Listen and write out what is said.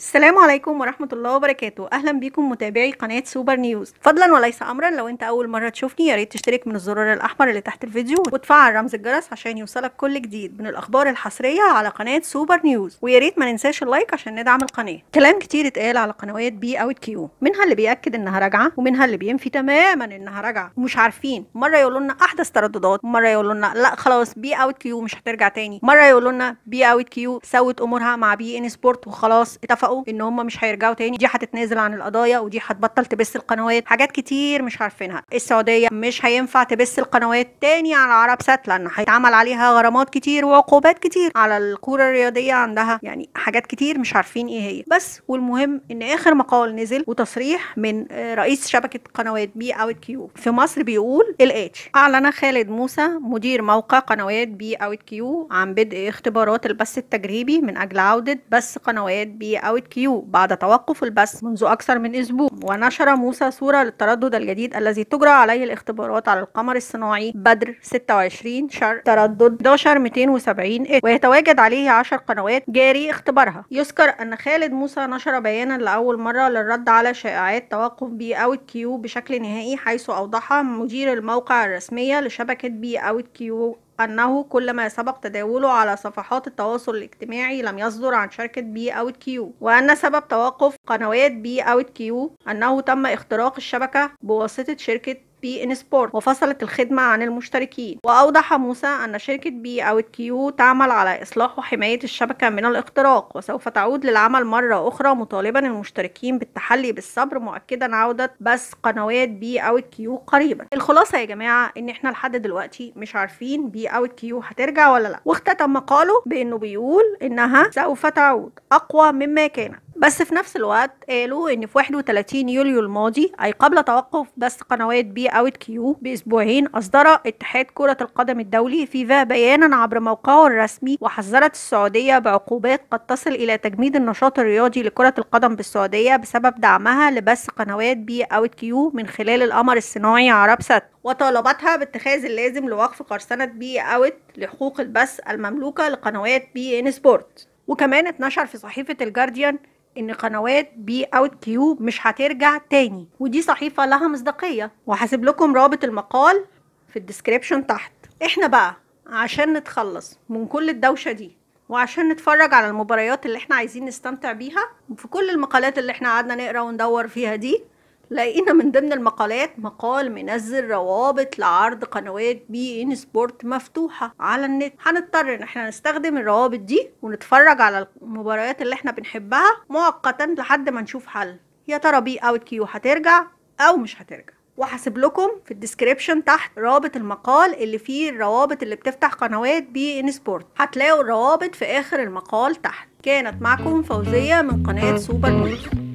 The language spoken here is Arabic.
السلام عليكم ورحمة الله وبركاته أهلا بكم متابعي قناة سوبر نيوز فضلا وليس أمرا لو أنت أول مرة تشوفني يا ريت تشترك من الزرار الأحمر اللي تحت الفيديو وتفعل رمز الجرس عشان يوصلك كل جديد من الأخبار الحصرية على قناة سوبر نيوز ويا ريت ما ننساش اللايك عشان ندعم القناة كلام كتير اتقال على قنوات بي أو كيو منها اللي بيأكد إنها راجعة ومنها اللي بينفي تماما إنها راجعة ومش عارفين مرة يقولوا لنا أحدث ترددات مرة يقولوا لنا لا خلاص بي أو كيو مش هترجع تاني مرة يقولوا لنا بي أو كيو سوت أمورها مع بي إن سبورت وخلاص اتفقوا بيقرأوا إن هم مش هيرجعوا تاني دي هتتنازل عن القضايا ودي هتبطل تبث القنوات حاجات كتير مش عارفينها السعودية مش هينفع تبث القنوات تاني على عرب سات لأن هيتعمل عليها غرامات كتير وعقوبات كتير على الكورة الرياضية عندها يعني حاجات كتير مش عارفين إيه هي بس والمهم إن آخر مقال نزل وتصريح من رئيس شبكة قنوات بي أوت كيو في مصر بيقول الاتش أعلن خالد موسى مدير موقع قنوات بي أوت كيو عن بدء اختبارات البث التجريبي من أجل عودة بث قنوات بي أوت موعد كيو بعد توقف البث منذ أكثر من أسبوع ونشر موسى صورة للتردد الجديد الذي تجرى عليه الاختبارات على القمر الصناعي بدر 26 شرق تردد 11270 إيه ويتواجد عليه 10 قنوات جاري اختبارها يذكر أن خالد موسى نشر بيانا لأول مرة للرد على شائعات توقف بي أوت كيو بشكل نهائي حيث أوضح مدير الموقع الرسمية لشبكة بي أوت كيو أنه كل ما سبق تداوله على صفحات التواصل الاجتماعي لم يصدر عن شركة بي أوت كيو وأن سبب توقف قنوات بي أوت كيو أنه تم اختراق الشبكة بواسطة شركة بي إن سبورت وفصلت الخدمة عن المشتركين وأوضح موسى أن شركة بي أو كيو تعمل على إصلاح وحماية الشبكة من الاختراق وسوف تعود للعمل مرة أخرى مطالبا المشتركين بالتحلي بالصبر مؤكدا عودة بث قنوات بي أو كيو قريبا الخلاصة يا جماعة إن إحنا لحد دلوقتي مش عارفين بي أو كيو هترجع ولا لأ واختتم مقاله بإنه بيقول إنها سوف تعود أقوى مما كانت بس في نفس الوقت قالوا ان في 31 يوليو الماضي اي قبل توقف بث قنوات بي اوت كيو باسبوعين اصدر اتحاد كرة القدم الدولي فيفا بيانا عبر موقعه الرسمي وحذرت السعودية بعقوبات قد تصل الى تجميد النشاط الرياضي لكرة القدم بالسعودية بسبب دعمها لبث قنوات بي اوت كيو من خلال القمر الصناعي عرب سات وطالبتها باتخاذ اللازم لوقف قرصنة بي اوت لحقوق البث المملوكة لقنوات بي ان سبورت وكمان اتنشر في صحيفة الجارديان ان قنوات بي اوت كيوب مش هترجع تاني ودي صحيفه لها مصداقيه وهسيب لكم رابط المقال في الديسكريبشن تحت احنا بقى عشان نتخلص من كل الدوشه دي وعشان نتفرج على المباريات اللي احنا عايزين نستمتع بيها في كل المقالات اللي احنا قعدنا نقرا وندور فيها دي لقينا من ضمن المقالات مقال منزل روابط لعرض قنوات بي ان سبورت مفتوحه على النت هنضطر ان احنا نستخدم الروابط دي ونتفرج على المباريات اللي احنا بنحبها مؤقتا لحد ما نشوف حل يا ترى بي اوت كيو هترجع او مش هترجع وهسيب لكم في الديسكريبشن تحت رابط المقال اللي فيه الروابط اللي بتفتح قنوات بي ان سبورت هتلاقوا الروابط في اخر المقال تحت كانت معكم فوزيه من قناه سوبر نيوز